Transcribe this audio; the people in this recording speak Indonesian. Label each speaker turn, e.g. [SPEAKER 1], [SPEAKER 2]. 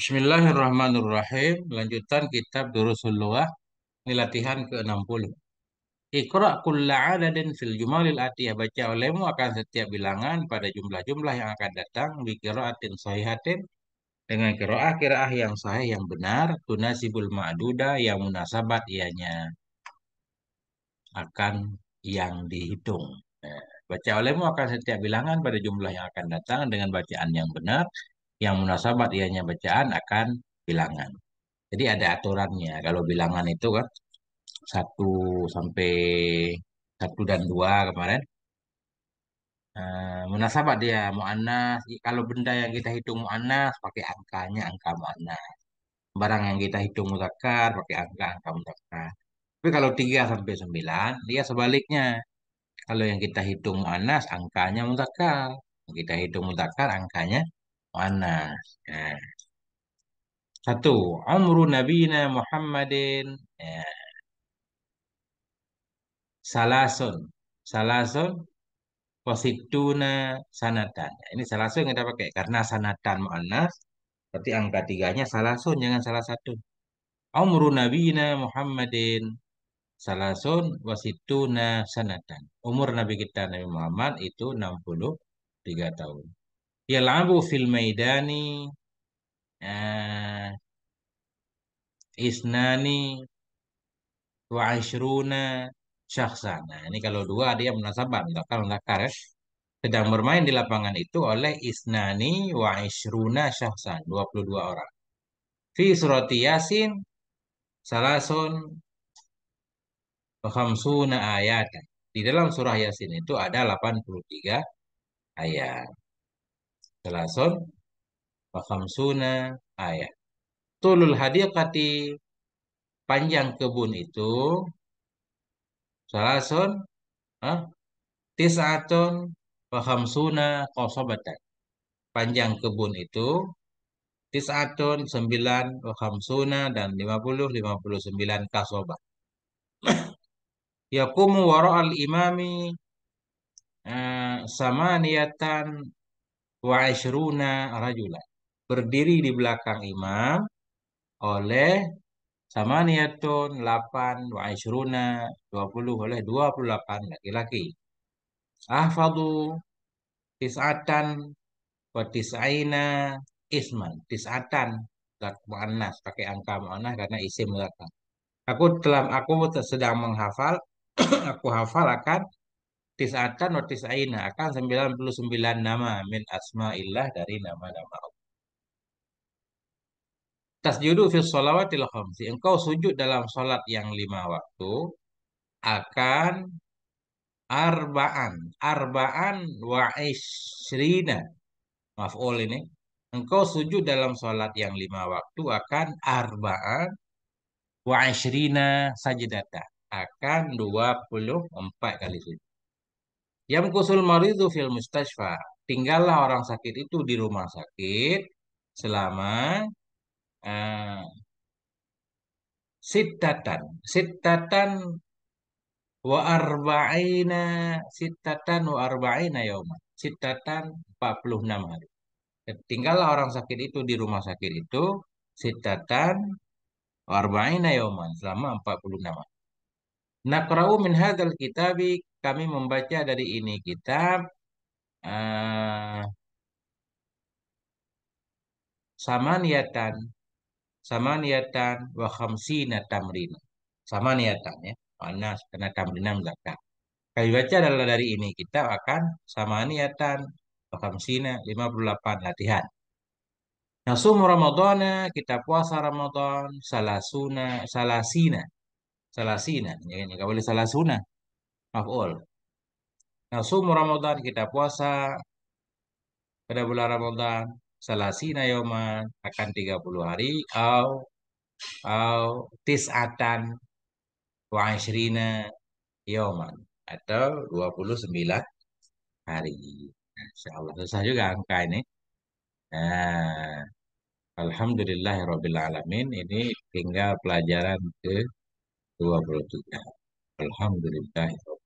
[SPEAKER 1] Bismillahirrahmanirrahim. Lanjutan kitab Durusul Lughah, ini latihan ke-60. Iqra kulla adadin fil jumalil atiyah. Baca olehmu akan setiap bilangan pada jumlah-jumlah yang akan datang bi sahihatin dengan qiraah kiraah yang sahih yang benar, tunasibul ma'duda yang munasabat ianya akan yang dihitung. Ya, baca olehmu akan setiap bilangan pada jumlah yang akan datang dengan bacaan yang benar, yang munasabat ianya bacaan akan bilangan. Jadi ada aturannya. Kalau bilangan itu kan satu sampai satu dan dua kemarin. Uh, munasabat dia mu'annas. Kalau benda yang kita hitung mu'annas pakai angkanya angka mu'annas. Barang yang kita hitung mutakar pakai angka angka mutakar. Tapi kalau tiga sampai sembilan dia sebaliknya. Kalau yang kita hitung mu'annas angkanya mutakar. Kita hitung mutakar angkanya Anas. Ya. Satu, umru Nabi Muhammadin. Ya. Salasun. Salasun wasituna sanatan. Ya, ini salasun yang kita pakai karena sanatan mu'annas. Berarti angka tiganya salasun, jangan salah satu. Umru Nabi Muhammadin salasun wasituna sanatan. Umur Nabi kita Nabi Muhammad itu 63 tahun yal'abu fil maidani uh, isnani wa ashruna syakhsan. Nah, ini kalau dua dia munasabah Kalau mudzakkar ya. Sedang bermain di lapangan itu oleh isnani wa ashruna syakhsan, 22 orang. Fi surati Yasin salasun wa khamsuna ayat. Di dalam surah Yasin itu ada 83 ayat. Salasun wa ayat. Tulul hadiqati panjang kebun itu salasun huh? tis'atun wa khamsuna Panjang kebun itu tis'atun sembilan wa dan lima puluh lima puluh sembilan Kosobat Yakumu al imami uh, samaniyatan wa ishruna rajula. Berdiri di belakang imam oleh samaniyatun 8 wa ishruna 20 oleh 28 laki-laki. Ahfadu tis'atan wa tis'aina isman. Tis'atan mu'annas pakai angka mu'annas karena isim belakang. Aku telah aku sedang menghafal aku hafal akan tis'atan wa tis'aina akan 99 nama min asma'illah dari nama-nama Allah. Tasjudu fi sholawatil khamsi. Engkau sujud dalam sholat yang lima waktu akan arba'an. Arba'an wa ishrina. Maf'ul ini. Engkau sujud dalam sholat yang lima waktu akan arba'an wa ishrina sajidata. Akan 24 kali sujud kusul maridu fil mustashfa. Tinggallah orang sakit itu di rumah sakit selama uh, eh, sitatan Sitatan wa arba'ina sitatan wa arba'ina yauma. Sitatan 46 hari. Tinggallah orang sakit itu di rumah sakit itu sitatan wa arba'ina yauma selama 46 hari. Nakra'u min hadzal kitabi kami membaca dari ini kitab uh, eh, sama niatan wa khamsina tamrina niatan ya panas karena tamrina zakat kami baca adalah dari ini kita akan sama niatan wa khamsina 58 latihan Nasum Ramadana, kita puasa Ramadan, salasuna, salasina, salasina, ya, ini boleh salasuna, maf'ul. Nah, sumur Ramadan kita puasa pada bulan Ramadan selasina yoman akan 30 hari au au tis'atan wa ashrina yoman atau 29 hari. Nah, Insya Allah susah juga angka ini. Nah, Alhamdulillah Alamin ini tinggal pelajaran ke 23. Alhamdulillah